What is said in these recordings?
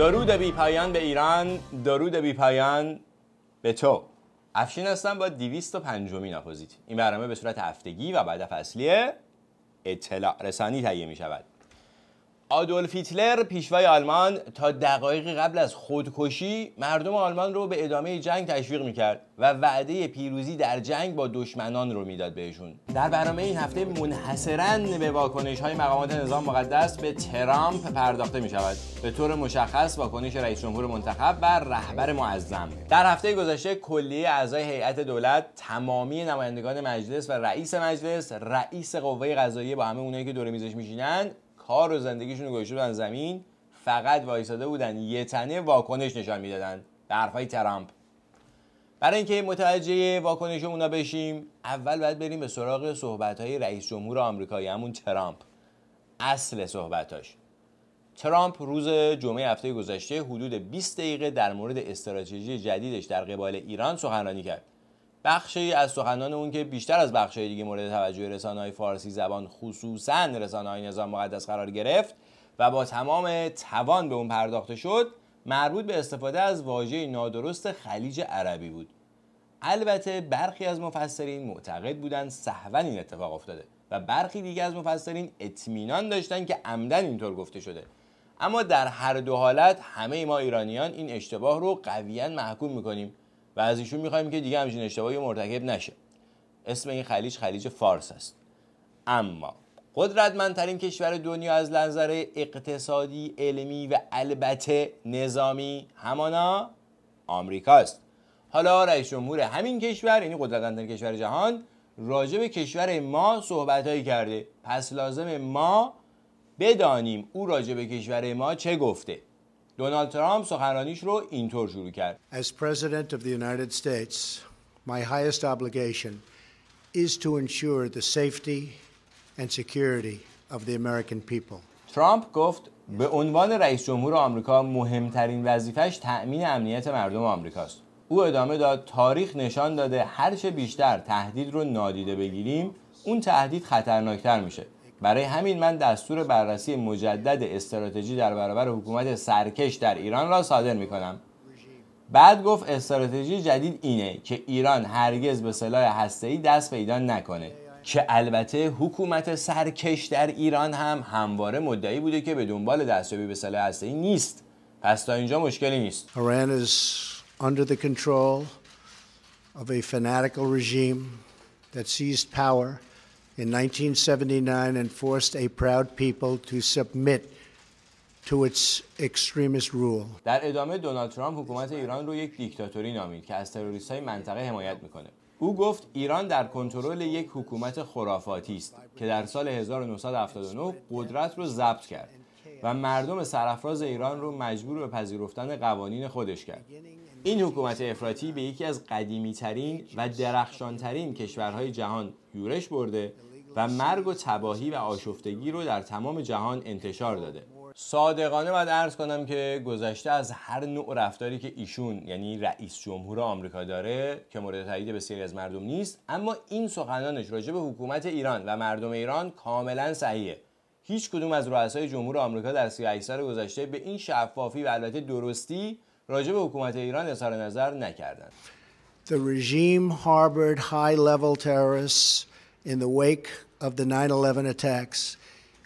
درود بی پایان به ایران دارود بی پایان به تو افشین هستم با 250 اپوزیت این برنامه به صورت هفتگی و بعد فصلی اطلاع رسانی تهیه می شود آدولف هیتلر پیشوای آلمان تا دقایق قبل از خودکشی مردم آلمان رو به ادامه جنگ تشویق میکرد و وعده پیروزی در جنگ با دشمنان رو میداد بهشون در برنامه این هفته منحصرا به واکنش های مقامات نظام مقدس به ترامپ پرداخته میشود به طور مشخص واکنش رئیس جمهور منتخب و رهبر معظم در هفته گذشته کلیه اعضای هیئت دولت تمامی نمایندگان مجلس و رئیس مجلس رئیس قوه قضاییه با همه اونایی که دور میزش میشینن کار و زندگیشون رو گذاشته بودن زمین فقط وایساده بودن یه تنه واکنش نشان میدادن به حرفای ترامپ برای اینکه متوجه واکنش اونا بشیم اول باید بریم به سراغ صحبت های رئیس جمهور آمریکایی همون ترامپ اصل صحبتاش ترامپ روز جمعه هفته گذشته حدود 20 دقیقه در مورد استراتژی جدیدش در قبال ایران سخنرانی کرد بخشی از سخنان اون که بیشتر از بخشهای دیگه مورد توجه رسانه های فارسی زبان خصوصا رسانه های نظام مقدس قرار گرفت و با تمام توان به اون پرداخته شد مربوط به استفاده از واژه نادرست خلیج عربی بود البته برخی از مفسرین معتقد بودند صحوا این اتفاق افتاده و برخی دیگه از مفسرین اطمینان داشتند که عمدن اینطور گفته شده اما در هر دو حالت همه ما ایرانیان این اشتباه رو قویا محکوم میکنیم و از ایشون میخوایم که دیگه همچین اشتباهی مرتکب نشه اسم این خلیج خلیج فارس است اما قدرتمندترین کشور دنیا از نظر اقتصادی علمی و البته نظامی همانا آمریکاست حالا رئیس جمهور همین کشور یعنی قدرتمندترین کشور جهان راجع به کشور ما صحبتهایی کرده پس لازم ما بدانیم او راجع به کشور ما چه گفته دونالد ترامپ سخنرانیش رو اینطور شروع کرد. ترامپ گفت به عنوان رئیس جمهور آمریکا مهمترین وظیفش تأمین امنیت مردم آمریکاست. او ادامه داد تاریخ نشان داده هرچه بیشتر تهدید رو نادیده بگیریم اون تهدید خطرناکتر میشه برای همین من دستور بررسی مجدد استراتژی در برابر حکومت سرکش در ایران را صادر می کنم. بعد گفت استراتژی جدید اینه که ایران هرگز به سلاح هسته‌ای دست پیدا نکنه که البته حکومت سرکش در ایران هم همواره مدعی بوده که به دنبال دستیابی به سلاح هسته‌ای نیست پس تا اینجا مشکلی نیست ایران under the control of a fanatical regime that seized power in 1979 a proud people to submit to its extremist rule. در ادامه دونالد ترامپ حکومت ایران رو یک دیکتاتوری نامید که از تروریست‌های منطقه حمایت میکنه. او گفت ایران در کنترل یک حکومت خرافاتی است که در سال 1979 قدرت رو ضبط کرد و مردم سرافراز ایران رو مجبور به پذیرفتن قوانین خودش کرد. این حکومت افراطی به یکی از قدیمی ترین و درخشان ترین کشورهای جهان یورش برده و مرگ و تباهی و آشفتگی رو در تمام جهان انتشار داده صادقانه باید ارز کنم که گذشته از هر نوع رفتاری که ایشون یعنی رئیس جمهور آمریکا داره که مورد تایید بسیاری از مردم نیست اما این سخنانش راجع به حکومت ایران و مردم ایران کاملا صحیحه هیچ کدوم از رؤسای جمهور آمریکا در 38 سال گذشته به این شفافی و البته درستی راجع به حکومت ایران اظهار نظر نکردند The regime harbored high level terrorists in the wake of the 9 attacks,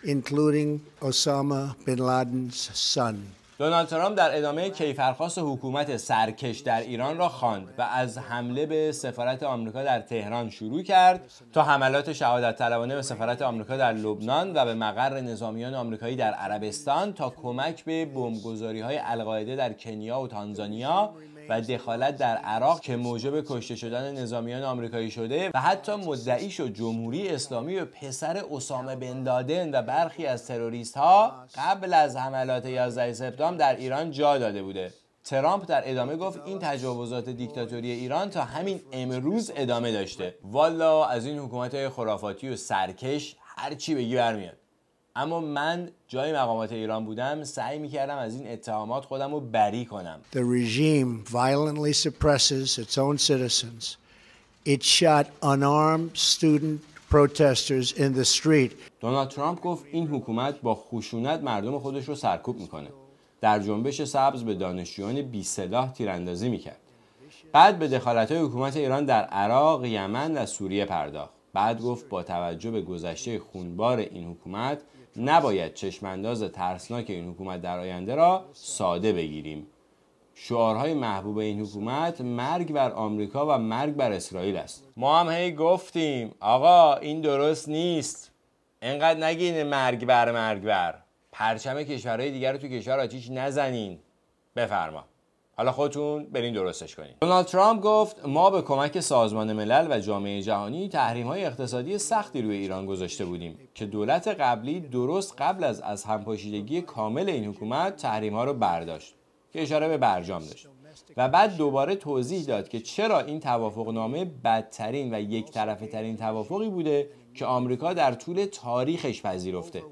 including Osama bin Laden's son. دونالد ترامپ در ادامه کیفرخواست حکومت سرکش در ایران را خواند و از حمله به سفارت آمریکا در تهران شروع کرد تا حملات شهادت طلبانه به سفارت آمریکا در لبنان و به مقر نظامیان آمریکایی در عربستان تا کمک به بمبگذاری های القاعده در کنیا و تانزانیا و دخالت در عراق که موجب کشته شدن نظامیان آمریکایی شده و حتی مدعی شد جمهوری اسلامی و پسر اسامه بن لادن و برخی از تروریست ها قبل از حملات 11 سپتامبر در ایران جا داده بوده ترامپ در ادامه گفت این تجاوزات دیکتاتوری ایران تا همین امروز ادامه داشته والا از این حکومت های خرافاتی و سرکش هرچی بگی برمیاد اما من جای مقامات ایران بودم سعی میکردم از این اتهامات خودم رو بری کنم The regime violently suppresses its own citizens It shot unarmed student protesters in the street دونالد ترامپ گفت این حکومت با خشونت مردم خودش رو سرکوب میکنه در جنبش سبز به دانشجویان بی تیراندازی میکرد بعد به دخالت های حکومت ایران در عراق، یمن و سوریه پرداخت بعد گفت با توجه به گذشته خونبار این حکومت نباید چشمانداز ترسناک این حکومت در آینده را ساده بگیریم شعارهای محبوب این حکومت مرگ بر آمریکا و مرگ بر اسرائیل است ما هم هی گفتیم آقا این درست نیست انقدر نگین مرگ بر مرگ بر پرچم کشورهای دیگر رو تو کشور آتیش نزنین بفرما حالا خودتون برین درستش کنید. دونالد ترامپ گفت ما به کمک سازمان ملل و جامعه جهانی تحریم های اقتصادی سختی روی ایران گذاشته بودیم که دولت قبلی درست قبل از از همپاشیدگی کامل این حکومت تحریم ها رو برداشت که اشاره به برجام داشت و بعد دوباره توضیح داد که چرا این نامه بدترین و یک طرفه ترین توافقی بوده که آمریکا در طول تاریخش پذیرفته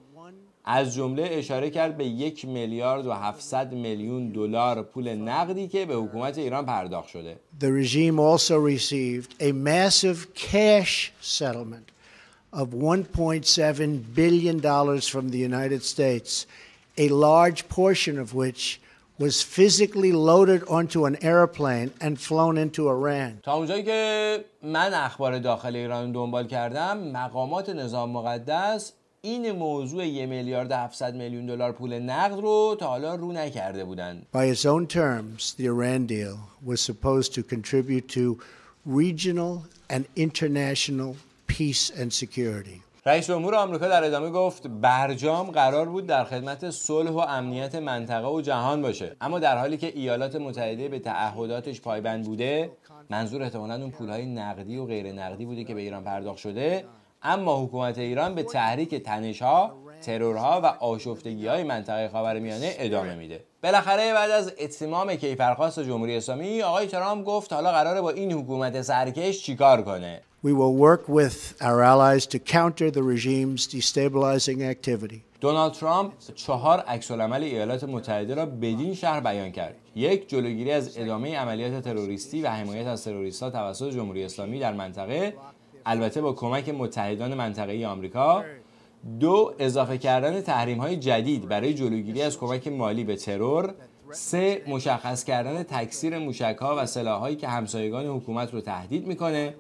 از جمله اشاره کرد به یک میلیارد و 700 میلیون دلار پول نقدی که به حکومت ایران پرداخت شده. The regime also received a massive cash settlement of 1.7 billion dollars from the United States, a large portion of which was physically loaded onto an airplane and flown into Iran. تا اونجایی که من اخبار داخل ایران دنبال کردم، مقامات نظام مقدس این موضوع یه میلیارد 700 میلیون دلار پول نقد رو تا حالا رو نکرده بودن. By his terms, the Iran deal was supposed to contribute to regional and international peace and security. رئیس جمهور آمریکا در ادامه گفت برجام قرار بود در خدمت صلح و امنیت منطقه و جهان باشه اما در حالی که ایالات متحده به تعهداتش پایبند بوده منظور احتمالا اون پولهای نقدی و غیر نقدی بوده که به ایران پرداخت شده اما حکومت ایران به تحریک تنشها ترورها و آشفتگی های منطقه میانه ادامه میده بالاخره بعد از اتمام کیفرخواست جمهوری اسلامی آقای ترامپ گفت حالا قراره با این حکومت سرکش چیکار کنه We will work دونالد ترامپ چهار عکسالعمل ایالات متحده را بدین شهر بیان کرد. یک جلوگیری از ادامه عملیات تروریستی و حمایت از تروریستها توسط جمهوری اسلامی در منطقه البته با کمک متحدان منطقه آمریکا دو اضافه کردن تحریم های جدید برای جلوگیری از کمک مالی به ترور سه مشخص کردن تکثیر موشک ها و هایی که همسایگان حکومت رو تهدید میکنه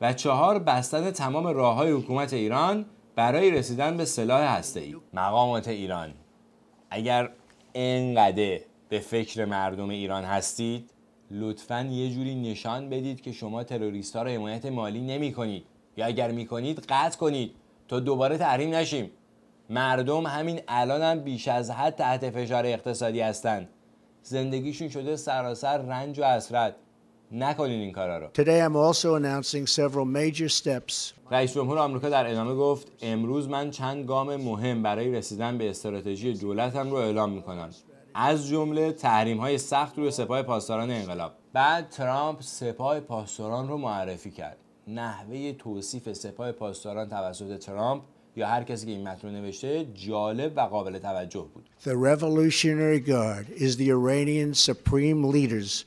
و چهار بستن تمام راه های حکومت ایران برای رسیدن به سلاح ای مقامات ایران اگر انقدر به فکر مردم ایران هستید لطفا یه جوری نشان بدید که شما تروریست ها رو حمایت مالی نمی کنید یا اگر می کنید قطع کنید تا دوباره تحریم نشیم مردم همین الان هم بیش از حد تحت فشار اقتصادی هستند زندگیشون شده سراسر رنج و اسرت نکنین این کارا رو رئیس جمهور آمریکا در ادامه گفت امروز من چند گام مهم برای رسیدن به استراتژی دولتم رو اعلام میکنم از جمله تحریم های سخت روی سپاه پاسداران انقلاب بعد ترامپ سپاه پاسداران رو معرفی کرد نحوه توصیف سپاه پاسداران توسط ترامپ یا هر کسی که این متن نوشته جالب و قابل توجه بود The Revolutionary Guard is the Iranian supreme leaders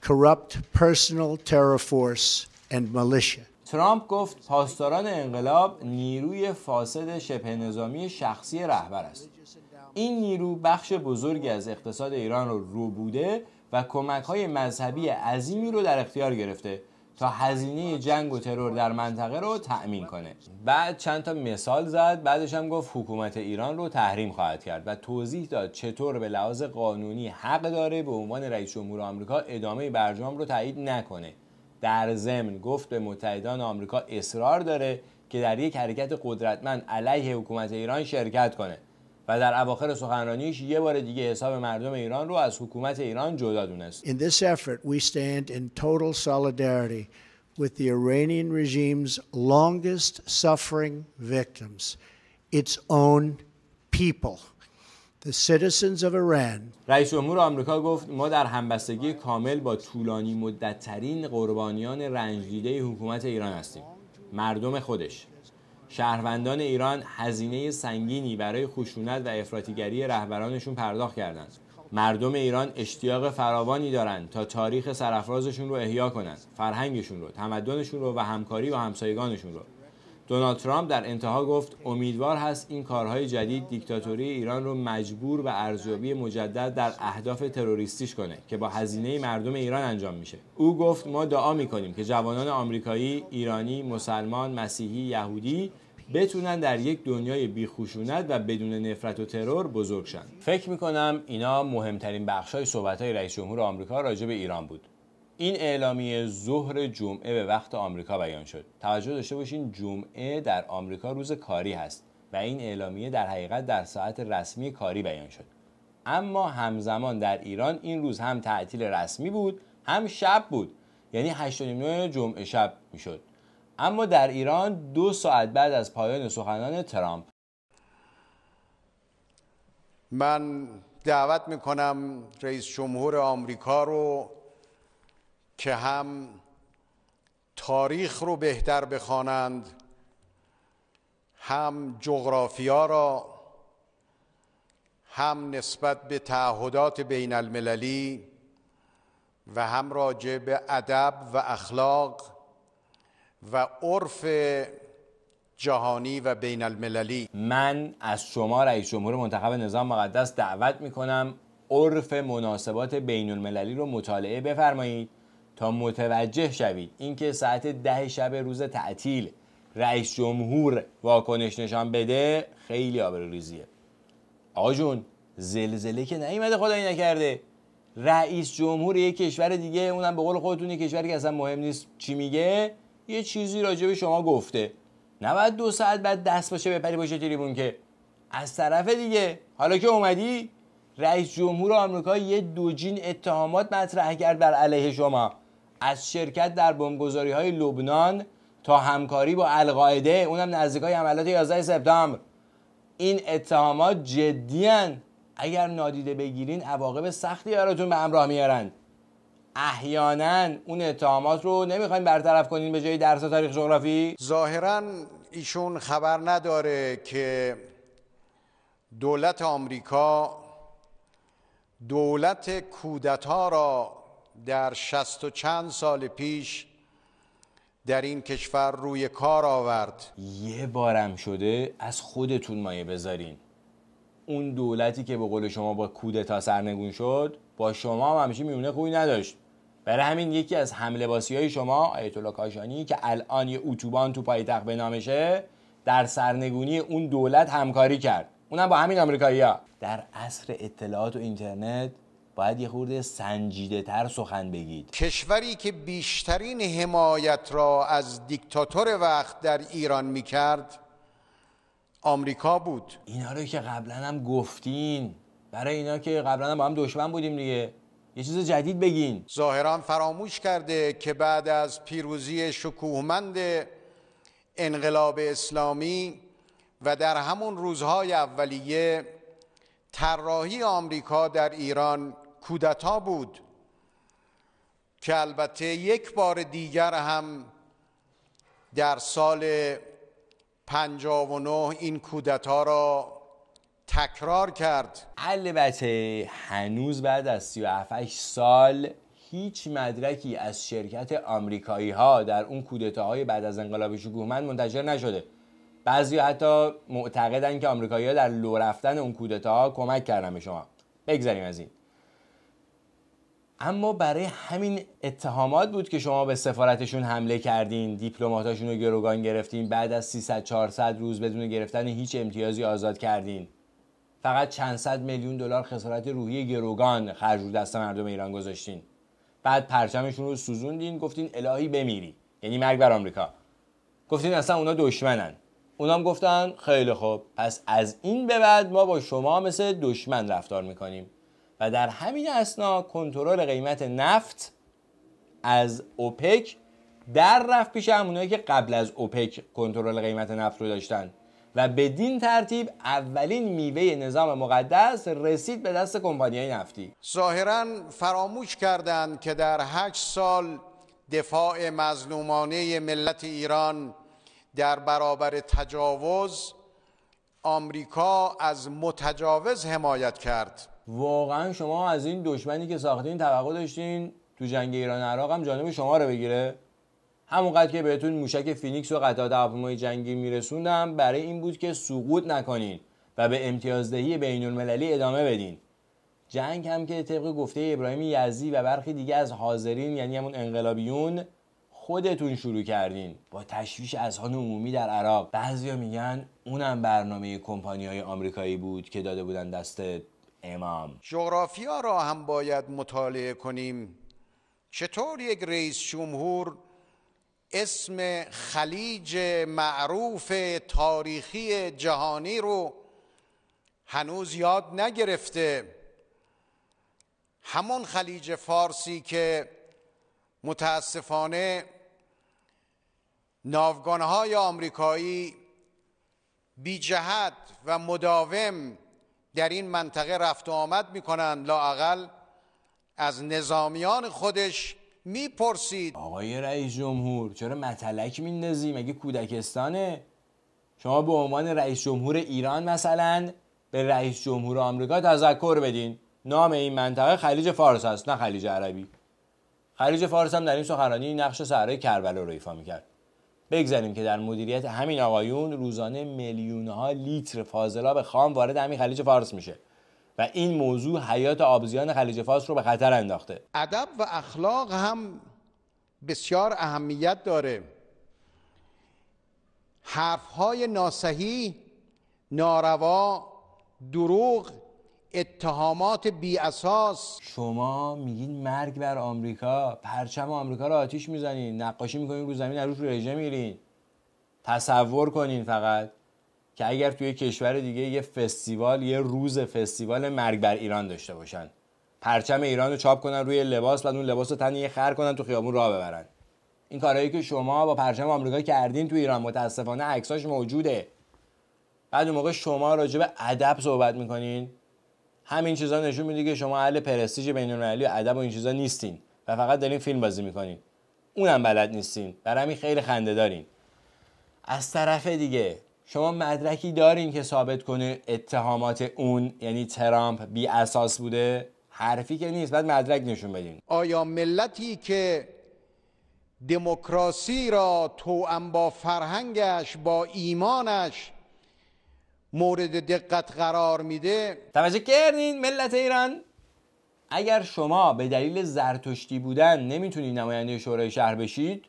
corrupt personal terror force and militia ترامپ گفت پاسداران انقلاب نیروی فاسد شبه نظامی شخصی رهبر است این نیرو بخش بزرگی از اقتصاد ایران رو رو بوده و کمک های مذهبی عظیمی رو در اختیار گرفته تا هزینه جنگ و ترور در منطقه رو تأمین کنه بعد چند تا مثال زد بعدش هم گفت حکومت ایران رو تحریم خواهد کرد و توضیح داد چطور به لحاظ قانونی حق داره به عنوان رئیس جمهور آمریکا ادامه برجام رو تایید نکنه در ضمن گفت به متحدان آمریکا اصرار داره که در یک حرکت قدرتمند علیه حکومت ایران شرکت کنه و در اواخر سخنرانیش یه بار دیگه حساب مردم ایران رو از حکومت ایران جدا دونست. In this effort we stand in total solidarity with the Iranian regime's longest suffering victims, its own people. The citizens of Iran. رئیس جمهور آمریکا گفت ما در همبستگی کامل با طولانی مدتترین قربانیان رنجیده حکومت ایران هستیم مردم خودش شهروندان ایران هزینه سنگینی برای خشونت و افراطیگری رهبرانشون پرداخت کردند مردم ایران اشتیاق فراوانی دارند تا تاریخ سرافرازشون رو احیا کنند فرهنگشون رو تمدنشون رو و همکاری و همسایگانشون رو دونالد ترامپ در انتها گفت امیدوار هست این کارهای جدید دیکتاتوری ایران رو مجبور و ارزیابی مجدد در اهداف تروریستیش کنه که با هزینه مردم ایران انجام میشه او گفت ما دعا میکنیم که جوانان آمریکایی، ایرانی، مسلمان، مسیحی، یهودی بتونن در یک دنیای بیخوشونت و بدون نفرت و ترور بزرگ شن فکر میکنم اینا مهمترین بخش های صحبت های رئیس جمهور آمریکا راجع به ایران بود این اعلامیه ظهر جمعه به وقت آمریکا بیان شد توجه داشته باشین جمعه در آمریکا روز کاری هست و این اعلامیه در حقیقت در ساعت رسمی کاری بیان شد اما همزمان در ایران این روز هم تعطیل رسمی بود هم شب بود یعنی 8 جمعه شب میشد اما در ایران دو ساعت بعد از پایان سخنان ترامپ من دعوت میکنم رئیس جمهور آمریکا رو که هم تاریخ رو بهتر بخوانند هم جغرافیا را هم نسبت به تعهدات بین المللی و هم راجع به ادب و اخلاق و عرف جهانی و بین المللی من از شما رئیس جمهور منتخب نظام مقدس دعوت میکنم عرف مناسبات بین المللی رو مطالعه بفرمایید تا متوجه شوید اینکه ساعت ده شب روز تعطیل رئیس جمهور واکنش نشان بده خیلی آبروریزیه آقا زلزله که نیومده خدایی نکرده رئیس جمهور یک کشور دیگه اونم به قول خودتون یک کشوری که اصلا مهم نیست چی میگه یه چیزی راجع به شما گفته نباید دو ساعت بعد دست باشه بپری باشه تریبون که از طرف دیگه حالا که اومدی رئیس جمهور آمریکا یه دوجین اتهامات مطرح کرد بر علیه شما از شرکت در بمبگذاری های لبنان تا همکاری با القاعده اونم نزدیکای عملات 11 سپتامبر این اتهامات جدیان اگر نادیده بگیرین عواقب سختی براتون به همراه میارند احیانا اون اتهامات رو نمیخوایم برطرف کنین به جای درس تاریخ جغرافی ظاهرا ایشون خبر نداره که دولت آمریکا دولت کودتا را در شست و چند سال پیش در این کشور روی کار آورد یه بارم شده از خودتون مایه بذارین اون دولتی که به قول شما با کودتا سرنگون شد با شما هم همیشه میونه خوبی نداشت برای همین یکی از باسی های شما آیت الله کاشانی که الان یه اتوبان تو پایتخت به نامشه در سرنگونی اون دولت همکاری کرد اونم با همین آمریکایی در عصر اطلاعات و اینترنت باید یه خورده سنجیده تر سخن بگید کشوری که بیشترین حمایت را از دیکتاتور وقت در ایران میکرد آمریکا بود اینا رو که قبلا هم گفتین برای اینا که قبلا هم با هم دشمن بودیم دیگه یه چیز جدید بگین ظاهرا فراموش کرده که بعد از پیروزی شکوهمند انقلاب اسلامی و در همون روزهای اولیه طراحی آمریکا در ایران کودتا بود که البته یک بار دیگر هم در سال 59 این کودتا را تکرار کرد البته هنوز بعد از 37 سال هیچ مدرکی از شرکت آمریکایی ها در اون کودتاهای بعد از انقلاب شکوهمند منتشر نشده بعضی حتی معتقدن که آمریکایی ها در لو رفتن اون کودتاها کمک کردن به شما بگذاریم از این اما برای همین اتهامات بود که شما به سفارتشون حمله کردین دیپلماتاشون رو گروگان گرفتین بعد از 300 400 روز بدون گرفتن هیچ امتیازی آزاد کردین فقط چند صد میلیون دلار خسارت روحی گروگان خرج رو دست مردم ایران گذاشتین بعد پرچمشون رو سوزوندین گفتین الهی بمیری یعنی مرگ بر آمریکا گفتین اصلا اونا دشمنن اونام گفتن خیلی خوب پس از این به بعد ما با شما مثل دشمن رفتار میکنیم و در همین اسنا کنترل قیمت نفت از اوپک در رفت پیش همونایی که قبل از اوپک کنترل قیمت نفت رو داشتن و بدین ترتیب اولین میوه نظام مقدس رسید به دست کمپانیهای نفتی ظاهرا فراموش کردند که در هشت سال دفاع مظلومانه ملت ایران در برابر تجاوز آمریکا از متجاوز حمایت کرد واقعا شما از این دشمنی که ساختین توقع داشتین تو جنگ ایران عراق هم جانب شما رو بگیره همونقدر که بهتون موشک فینیکس و قطعات هواپیمای جنگی میرسوندم برای این بود که سقوط نکنین و به امتیازدهی بین المللی ادامه بدین جنگ هم که طبق گفته ابراهیم یزدی و برخی دیگه از حاضرین یعنی همون انقلابیون خودتون شروع کردین با تشویش اذهان عمومی در عراق بعضیا میگن اونم برنامه کمپانی های آمریکایی بود که داده بودن دست امام جغرافیا را هم باید مطالعه کنیم چطور یک رئیس جمهور اسم خلیج معروف تاریخی جهانی رو هنوز یاد نگرفته همون خلیج فارسی که متاسفانه ناوگانهای آمریکایی بی و مداوم در این منطقه رفت و آمد می کنند لاقل از نظامیان خودش میپرسید آقای رئیس جمهور چرا متلک میندازی مگه کودکستانه شما به عنوان رئیس جمهور ایران مثلا به رئیس جمهور آمریکا تذکر بدین نام این منطقه خلیج فارس است نه خلیج عربی خلیج فارس هم در این سخنرانی نقش صحرای کربلا رو ایفا میکرد بگذاریم که در مدیریت همین آقایون روزانه میلیونها لیتر فاضلاب خام وارد همین خلیج فارس میشه و این موضوع حیات آبزیان خلیج فارس رو به خطر انداخته ادب و اخلاق هم بسیار اهمیت داره حرفهای ناسهی، ناروا دروغ اتهامات بی اساس شما میگین مرگ بر آمریکا پرچم آمریکا رو آتیش میزنین نقاشی میکنین رو زمین عروس رو رژه میرین تصور کنین فقط که اگر توی کشور دیگه یه فستیوال یه روز فستیوال مرگ بر ایران داشته باشن پرچم ایران رو چاپ کنن روی لباس و اون لباس رو تن یه خر کنن تو خیابون راه ببرن این کارهایی که شما با پرچم آمریکا کردین تو ایران متاسفانه عکساش موجوده بعد اون موقع شما راجع به ادب صحبت میکنین همین چیزا نشون میده که شما اهل پرستیژ بین‌المللی و ادب و این چیزا نیستین و فقط دارین فیلم بازی میکنین اونم بلد نیستین برای همین خیلی خنده دارین از طرف دیگه شما مدرکی دارین که ثابت کنه اتهامات اون یعنی ترامپ بی اساس بوده حرفی که نیست بعد مدرک نشون بدین آیا ملتی که دموکراسی را توأم با فرهنگش با ایمانش مورد دقت قرار میده توجه کردین ملت ایران اگر شما به دلیل زرتشتی بودن نمیتونید نماینده شورای شهر بشید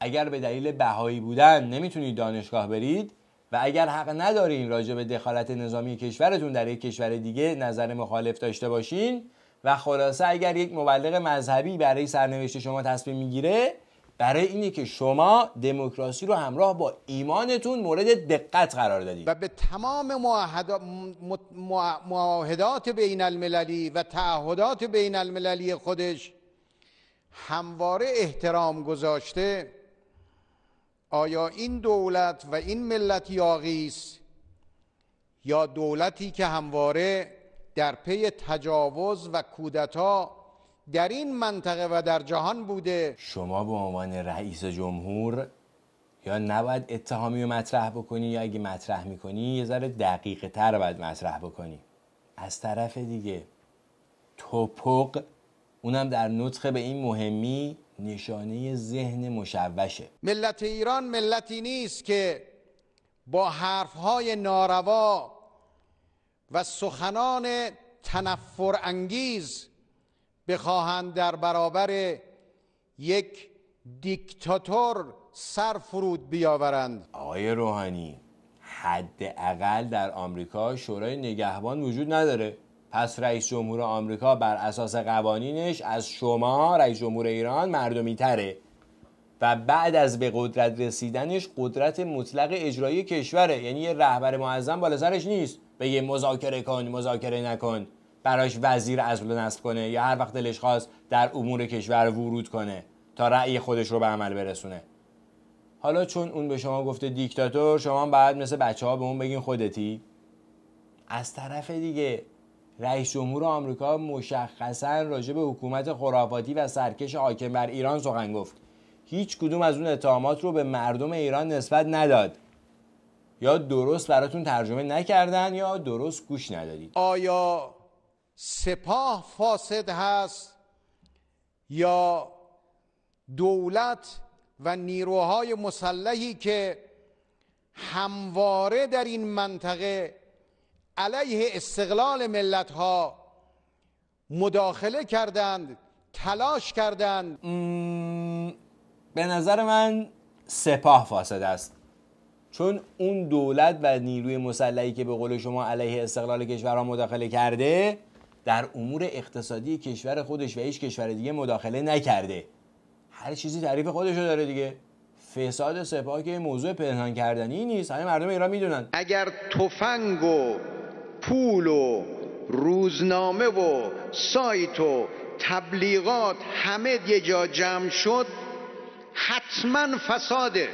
اگر به دلیل بهایی بودن نمیتونید دانشگاه برید و اگر حق ندارین راجع به دخالت نظامی کشورتون در یک کشور دیگه نظر مخالف داشته باشین و خلاصه اگر یک مبلغ مذهبی برای سرنوشت شما تصمیم میگیره برای اینه که شما دموکراسی رو همراه با ایمانتون مورد دقت قرار دادید و به تمام معاهدات بین المللی و تعهدات بین المللی خودش همواره احترام گذاشته آیا این دولت و این ملت یاغی یا دولتی که همواره در پی تجاوز و کودتا در این منطقه و در جهان بوده شما به عنوان رئیس جمهور یا نباید اتهامی رو مطرح بکنی یا اگه مطرح میکنی یه ذره دقیقه تر باید مطرح بکنی از طرف دیگه توپق اونم در نطقه به این مهمی نشانه ذهن مشوشه ملت ایران ملتی نیست که با حرفهای ناروا و سخنان تنفر انگیز بخواهند در برابر یک دیکتاتور سر فرود بیاورند آقای روحانی حداقل در آمریکا شورای نگهبان وجود نداره پس رئیس جمهور آمریکا بر اساس قوانینش از شما رئیس جمهور ایران مردمی تره و بعد از به قدرت رسیدنش قدرت مطلق اجرایی کشوره یعنی یه رهبر معظم بالا سرش نیست بگه مذاکره کن مذاکره نکن براش وزیر عزل نصب کنه یا هر وقت دلش خواست در امور کشور ورود کنه تا رأی خودش رو به عمل برسونه حالا چون اون به شما گفته دیکتاتور شما بعد مثل بچه ها به اون بگین خودتی از طرف دیگه رئیس جمهور آمریکا مشخصا راجع به حکومت خرافاتی و سرکش حاکم بر ایران سخن گفت هیچ کدوم از اون اتهامات رو به مردم ایران نسبت نداد یا درست براتون ترجمه نکردن یا درست گوش ندادید آیا سپاه فاسد هست یا دولت و نیروهای مسلحی که همواره در این منطقه علیه استقلال ملت ها مداخله کردند تلاش کردند به نظر من سپاه فاسد است چون اون دولت و نیروی مسلحی که به قول شما علیه استقلال کشورها مداخله کرده در امور اقتصادی کشور خودش و هیچ کشور دیگه مداخله نکرده هر چیزی تعریف خودشو داره دیگه فساد سپاه که موضوع پنهان کردنی نیست همه مردم ایران میدونن اگر تفنگ و پول و روزنامه و سایت و تبلیغات همه یه جا جمع شد حتما فساده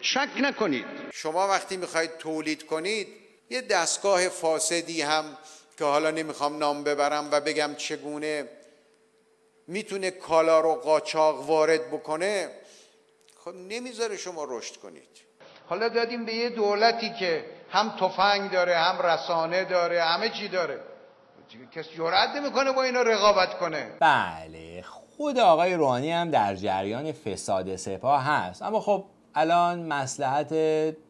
شک نکنید شما وقتی میخواید تولید کنید یه دستگاه فاسدی هم که حالا نمیخوام نام ببرم و بگم چگونه میتونه کالا رو قاچاق وارد بکنه خب نمیذاره شما رشد کنید حالا دادیم به یه دولتی که هم تفنگ داره هم رسانه داره همه چی داره کس جرأت نمیکنه با اینا رقابت کنه بله خود آقای روحانی هم در جریان فساد سپاه هست اما خب الان مسلحت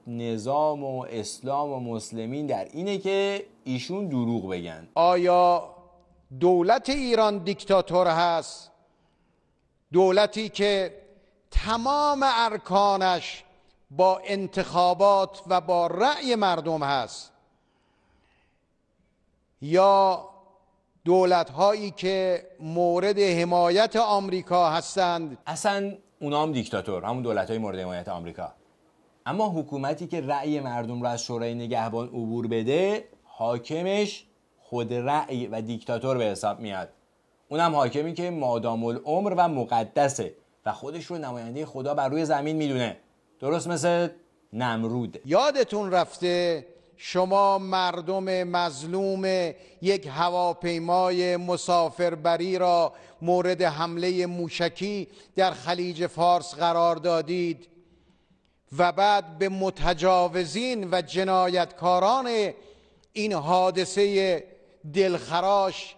نظام و اسلام و مسلمین در اینه که ایشون دروغ بگن آیا دولت ایران دیکتاتور هست دولتی که تمام ارکانش با انتخابات و با رأی مردم هست یا دولت هایی که مورد حمایت آمریکا هستند اصلا اونا هم دیکتاتور همون دولت های مورد حمایت آمریکا اما حکومتی که رأی مردم را از شورای نگهبان عبور بده حاکمش خود رأی و دیکتاتور به حساب میاد اونم حاکمی که مادام العمر و مقدسه و خودش رو نماینده خدا بر روی زمین میدونه درست مثل نمروده یادتون رفته شما مردم مظلوم یک هواپیمای مسافربری را مورد حمله موشکی در خلیج فارس قرار دادید و بعد به متجاوزین و جنایتکاران این حادثه دلخراش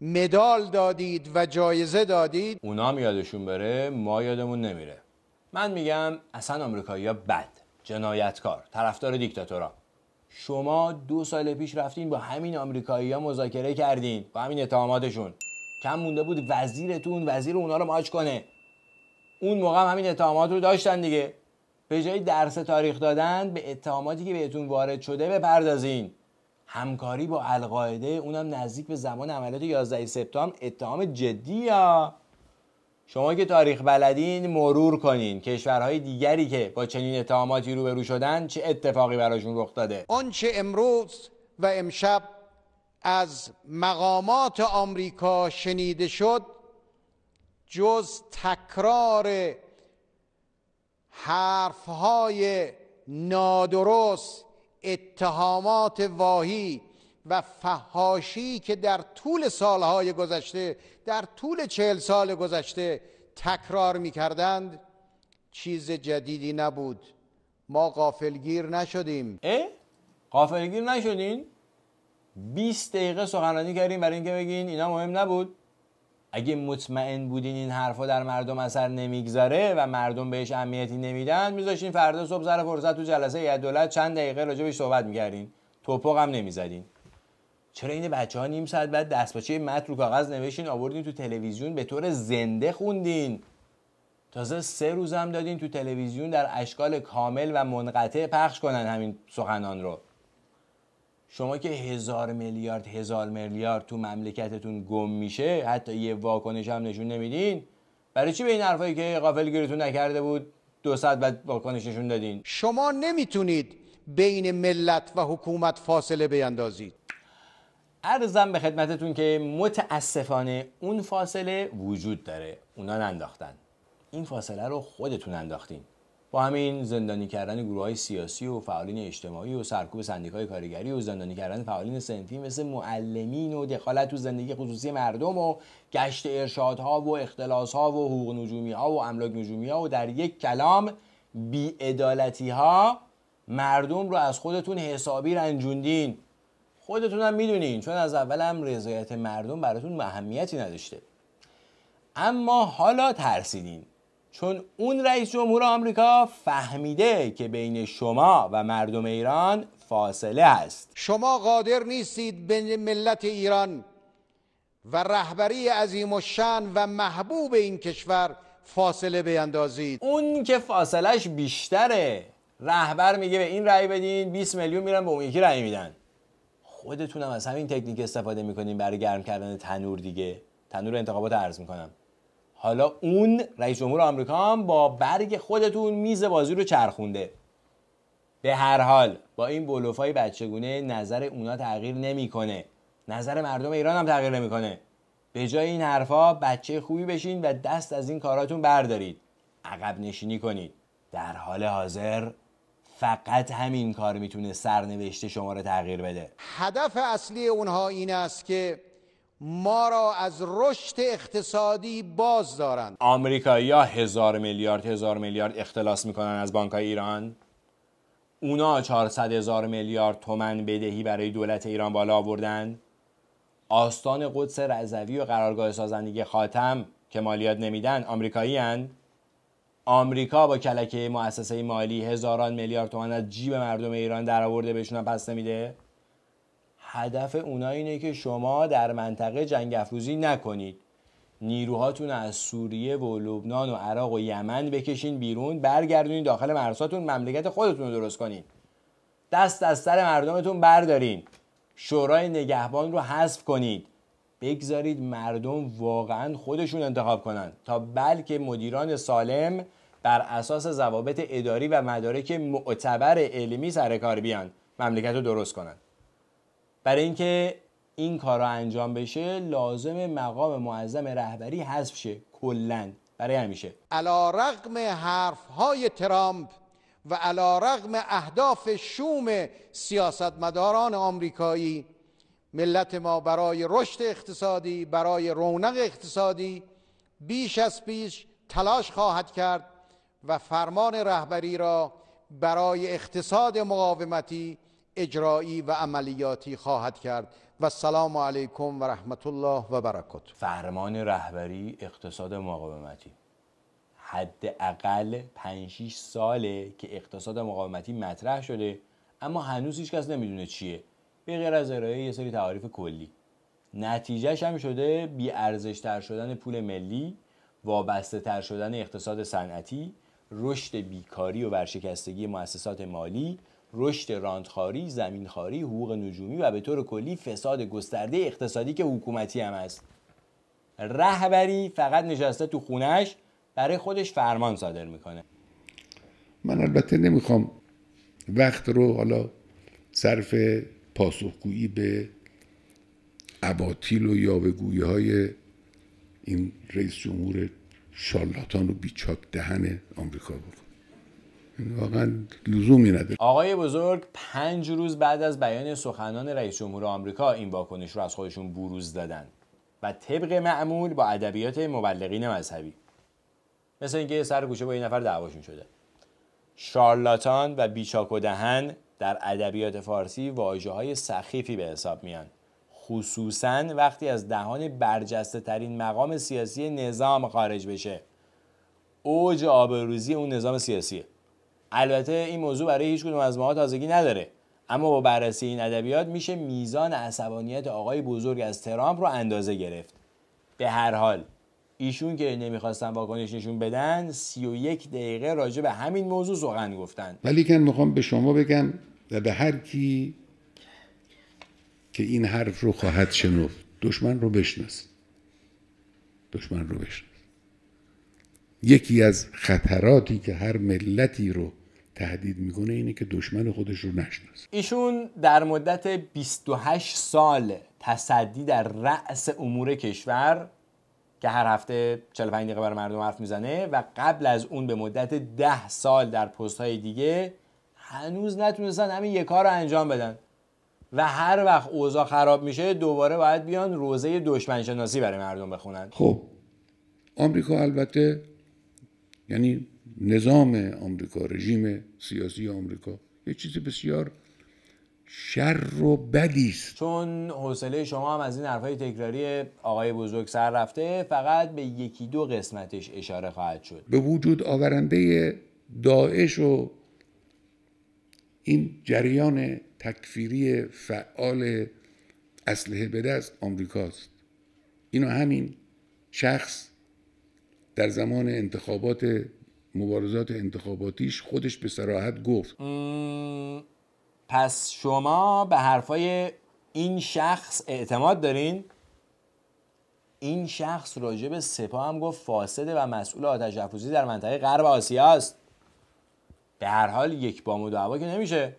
مدال دادید و جایزه دادید اونا یادشون بره ما یادمون نمیره من میگم اصلا آمریکایی ها بد جنایتکار طرفدار دیکتاتورا شما دو سال پیش رفتین با همین آمریکایی ها مذاکره کردین با همین اتهاماتشون کم مونده بود وزیرتون وزیر اونا رو ماچ کنه اون موقع هم همین اتهامات رو داشتن دیگه به جای درس تاریخ دادن به اتهاماتی که بهتون وارد شده بپردازین همکاری با القاعده اونم نزدیک به زمان عملیات 11 سپتامبر اتهام جدی یا؟ شما که تاریخ بلدین مرور کنین کشورهای دیگری که با چنین اتهاماتی روبرو شدن چه اتفاقی براشون رخ داده آنچه امروز و امشب از مقامات آمریکا شنیده شد جز تکرار حرفهای نادرست اتهامات واهی و فهاشی که در طول سالهای گذشته در طول چهل سال گذشته تکرار می کردند چیز جدیدی نبود ما قافلگیر نشدیم اه؟ قافلگیر نشدین؟ 20 دقیقه سخنرانی کردیم برای اینکه بگین اینا مهم نبود اگه مطمئن بودین این حرفا در مردم اثر نمیگذاره و مردم بهش اهمیتی نمیدن میذاشین فردا صبح سر فرصت تو جلسه یه دولت چند دقیقه راجبش صحبت میکردین توپق هم نمیزدین چرا این بچه ها نیم ساعت بعد دستپاچه متن رو کاغذ نوشین آوردین تو تلویزیون به طور زنده خوندین تازه سه روز هم دادین تو تلویزیون در اشکال کامل و منقطع پخش کنن همین سخنان رو شما که هزار میلیارد هزار میلیارد تو مملکتتون گم میشه حتی یه واکنش هم نشون نمیدین برای چی به این حرفایی که قافل گیرتون نکرده بود دو ساعت بعد واکنش نشون دادین شما نمیتونید بین ملت و حکومت فاصله بیندازید ارزم به خدمتتون که متاسفانه اون فاصله وجود داره اونا ننداختن این فاصله رو خودتون انداختین با همین زندانی کردن گروه های سیاسی و فعالین اجتماعی و سرکوب سندیکای کارگری و زندانی کردن فعالین سنفی مثل معلمین و دخالت تو زندگی خصوصی مردم و گشت ارشادها و ها و حقوق نجومی ها و املاک نجومی ها و در یک کلام بی ها مردم رو از خودتون حسابی رنجوندین خودتون هم میدونین چون از اولم رضایت مردم براتون اهمیتی نداشته اما حالا ترسیدین چون اون رئیس جمهور آمریکا فهمیده که بین شما و مردم ایران فاصله است شما قادر نیستید به ملت ایران و رهبری عظیم و شن و محبوب این کشور فاصله بیندازید اون که فاصلش بیشتره رهبر میگه به این رأی بدین 20 میلیون میرن به اون یکی رأی میدن خودتونم از همین تکنیک استفاده میکنین برای گرم کردن تنور دیگه تنور انتخابات عرض میکنم حالا اون رئیس جمهور آمریکا هم با برگ خودتون میز بازی رو چرخونده به هر حال با این بلوفای بچگونه نظر اونا تغییر نمیکنه نظر مردم ایران هم تغییر نمیکنه به جای این حرفها بچه خوبی بشین و دست از این کاراتون بردارید عقب نشینی کنید در حال حاضر فقط همین کار میتونه سرنوشته شما رو تغییر بده هدف اصلی اونها این است که ما را از رشد اقتصادی باز دارند آمریکایی هزار میلیارد هزار میلیارد اختلاس میکنن از بانک ایران اونا 400 هزار میلیارد تومن بدهی برای دولت ایران بالا آوردن آستان قدس رضوی و قرارگاه سازندگی خاتم که مالیات نمیدن آمریکایی آمریکا با کلکه مؤسسه مالی هزاران میلیارد تومان از جیب مردم ایران درآورده بهشون پس نمیده هدف اونا اینه که شما در منطقه جنگ افروزی نکنید نیروهاتون از سوریه و لبنان و عراق و یمن بکشین بیرون برگردونید داخل مرزاتون مملکت خودتون رو درست کنید. دست از سر مردمتون بردارین شورای نگهبان رو حذف کنید بگذارید مردم واقعا خودشون انتخاب کنند تا بلکه مدیران سالم بر اساس ضوابط اداری و مدارک معتبر علمی سر کار بیان مملکت رو درست کنند برای اینکه این کار را انجام بشه لازم مقام معظم رهبری حذف شه کلا برای همیشه علا رقم حرف های ترامپ و علا رقم اهداف شوم سیاستمداران آمریکایی ملت ما برای رشد اقتصادی برای رونق اقتصادی بیش از پیش تلاش خواهد کرد و فرمان رهبری را برای اقتصاد مقاومتی اجرایی و عملیاتی خواهد کرد و سلام علیکم و رحمت الله و برکات فرمان رهبری اقتصاد مقاومتی حد اقل 5 ساله که اقتصاد مقاومتی مطرح شده اما هنوز هیچ کس نمیدونه چیه به غیر از ارائه یه سری تعاریف کلی نتیجهش هم شده بی شدن پول ملی وابسته تر شدن اقتصاد صنعتی رشد بیکاری و ورشکستگی مؤسسات مالی رشد راندخاری، زمینخواری، حقوق نجومی و به طور کلی فساد گسترده اقتصادی که حکومتی هم است. رهبری فقط نشسته تو خونش برای خودش فرمان صادر میکنه. من البته نمیخوام وقت رو حالا صرف پاسخگویی به عباطیل و یاوهگویی های این رئیس جمهور شارلاتان و بیچاک دهن آمریکا این واقعا لزومی نداره آقای بزرگ پنج روز بعد از بیان سخنان رئیس جمهور آمریکا این واکنش رو از خودشون بروز دادن و طبق معمول با ادبیات مبلغین مذهبی مثل اینکه سر گوشه با این نفر دعواشون شده شارلاتان و بیچاک و دهن در ادبیات فارسی واجه های سخیفی به حساب میان خصوصا وقتی از دهان برجسته ترین مقام سیاسی نظام خارج بشه اوج آبروزی اون نظام سیاسیه البته این موضوع برای هیچ کدوم از ماها تازگی نداره اما با بررسی این ادبیات میشه میزان عصبانیت آقای بزرگ از ترامپ رو اندازه گرفت به هر حال ایشون که نمیخواستن واکنش نشون بدن 31 دقیقه راجع به همین موضوع سخن گفتن ولی که میخوام به شما بگم و به هر کی که این حرف رو خواهد شنفت دشمن رو بشناس دشمن رو بشناس یکی از خطراتی که هر ملتی رو تهدید میکنه اینه که دشمن خودش رو نشناسه ایشون در مدت 28 سال تصدی در رأس امور کشور که هر هفته 45 دقیقه برای مردم حرف میزنه و قبل از اون به مدت 10 سال در پست های دیگه هنوز نتونستن همین یک کار رو انجام بدن و هر وقت اوضاع خراب میشه دوباره باید بیان روزه دشمن شناسی برای مردم بخونن خب آمریکا البته یعنی نظام آمریکا رژیم سیاسی آمریکا یه چیز بسیار شر و بدی است چون حوصله شما هم از این حرفای تکراری آقای بزرگ سر رفته فقط به یکی دو قسمتش اشاره خواهد شد به وجود آورنده داعش و این جریان تکفیری فعال اسلحه به دست آمریکاست اینو همین شخص در زمان انتخابات مبارزات انتخاباتیش خودش به سراحت گفت پس شما به حرفای این شخص اعتماد دارین؟ این شخص راجب سپاه هم گفت فاسده و مسئول آتش در منطقه غرب آسیا است به هر حال یک بام و دعوا که نمیشه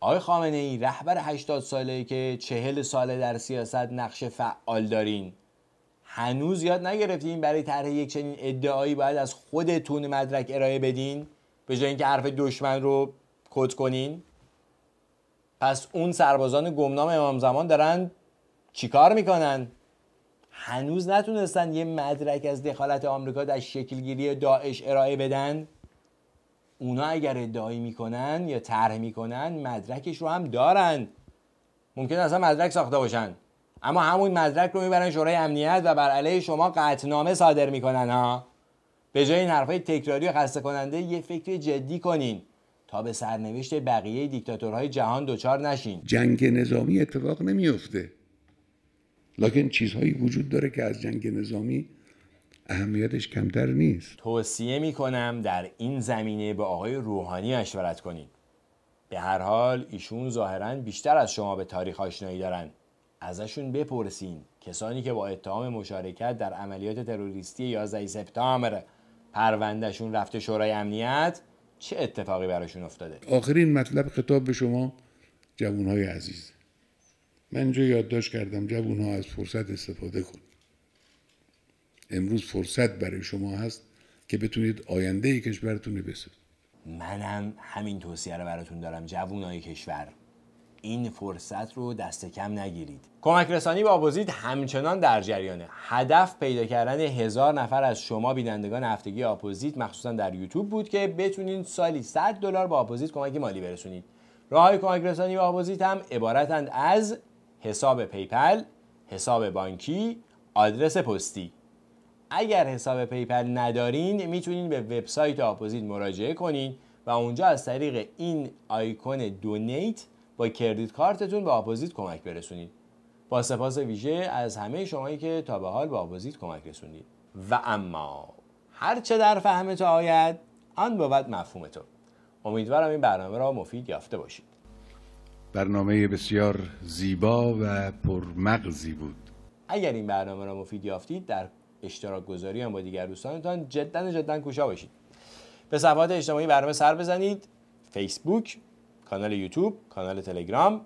آقای خامنه ای رهبر 80 ساله که چهل ساله در سیاست نقش فعال دارین هنوز یاد نگرفتین برای طرح یک چنین ادعایی باید از خودتون مدرک ارائه بدین به جای اینکه حرف دشمن رو کد کنین پس اون سربازان گمنام امام زمان دارن چیکار میکنن هنوز نتونستن یه مدرک از دخالت آمریکا در شکلگیری داعش ارائه بدن اونا اگر ادعایی میکنن یا طرح میکنن مدرکش رو هم دارن ممکن اصلا مدرک ساخته باشن اما همون مدرک رو میبرن شورای امنیت و بر علیه شما قطنامه صادر میکنن ها به جای این حرفای تکراری و خسته کننده یه فکر جدی کنین تا به سرنوشت بقیه دیکتاتورهای جهان دچار نشین جنگ نظامی اتفاق نمیفته لکن چیزهایی وجود داره که از جنگ نظامی اهمیتش کمتر نیست توصیه می کنم در این زمینه به آقای روحانی مشورت کنید به هر حال ایشون ظاهرا بیشتر از شما به تاریخ آشنایی دارن ازشون بپرسین کسانی که با اتهام مشارکت در عملیات تروریستی 11 سپتامبر پروندهشون رفته شورای امنیت چه اتفاقی براشون افتاده آخرین مطلب خطاب به شما جوانهای عزیز من اینجا یادداشت کردم جوانها از فرصت استفاده کن امروز فرصت برای شما هست که بتونید آینده کشورتون رو بسازید منم همین توصیه رو براتون دارم های کشور این فرصت رو دست کم نگیرید کمک رسانی با اپوزیت همچنان در جریانه هدف پیدا کردن هزار نفر از شما بینندگان هفتگی آپوزیت مخصوصا در یوتیوب بود که بتونید سالی 100 دلار با آپوزیت کمک مالی برسونید راه های کمک رسانی با آپوزیت هم عبارتند از حساب پیپل حساب بانکی آدرس پستی اگر حساب پیپل ندارین میتونین به وبسایت آپوزیت مراجعه کنین و اونجا از طریق این آیکون دونیت با کردیت کارتتون به آپوزیت کمک برسونید با سپاس ویژه از همه شمایی که تا به حال به آپوزیت کمک رسوندید و اما هرچه در فهم تو آید آن بود مفهوم تو امیدوارم این برنامه را مفید یافته باشید برنامه بسیار زیبا و پرمغزی بود اگر این برنامه را مفید یافتید در اشتراک گذاری هم با دیگر دوستانتان جدا جدا کوشا باشید به صفحات اجتماعی برنامه سر بزنید فیسبوک کانال یوتیوب کانال تلگرام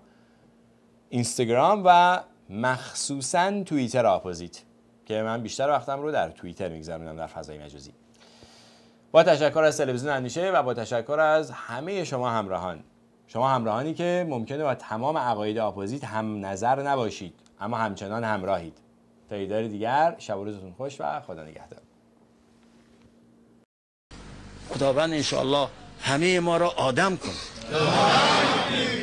اینستاگرام و مخصوصا توییتر آپوزیت که من بیشتر وقتم رو در توییتر میگذرونم در فضای مجازی با تشکر از تلویزیون اندیشه و با تشکر از همه شما همراهان شما همراهانی که ممکنه با تمام عقاید آپوزیت هم نظر نباشید اما همچنان همراهید تا ایدار دیگر شب و روزتون خوش و خدا نگهدار خداوند انشاءالله همه ما را آدم کن